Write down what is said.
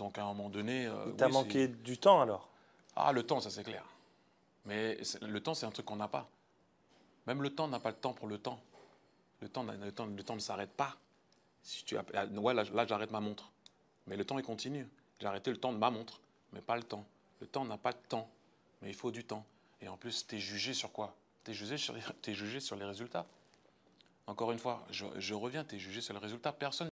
Donc à un moment donné. Euh, tu as manqué du temps alors Ah, le temps, ça c'est clair. Mais le temps, c'est un truc qu'on n'a pas. Même le temps n'a pas le temps pour le temps. Le temps, le temps, le temps ne s'arrête pas. Si tu, ah, ouais, là, j'arrête ma montre. Mais le temps, il continue. J'ai arrêté le temps de ma montre, mais pas le temps. Le temps n'a pas de temps, mais il faut du temps. Et en plus, tu es jugé sur quoi Tu es, jugé sur, jugé sur les résultats. Encore une fois, je, reviens, tu es jugé sur les résultats. Personne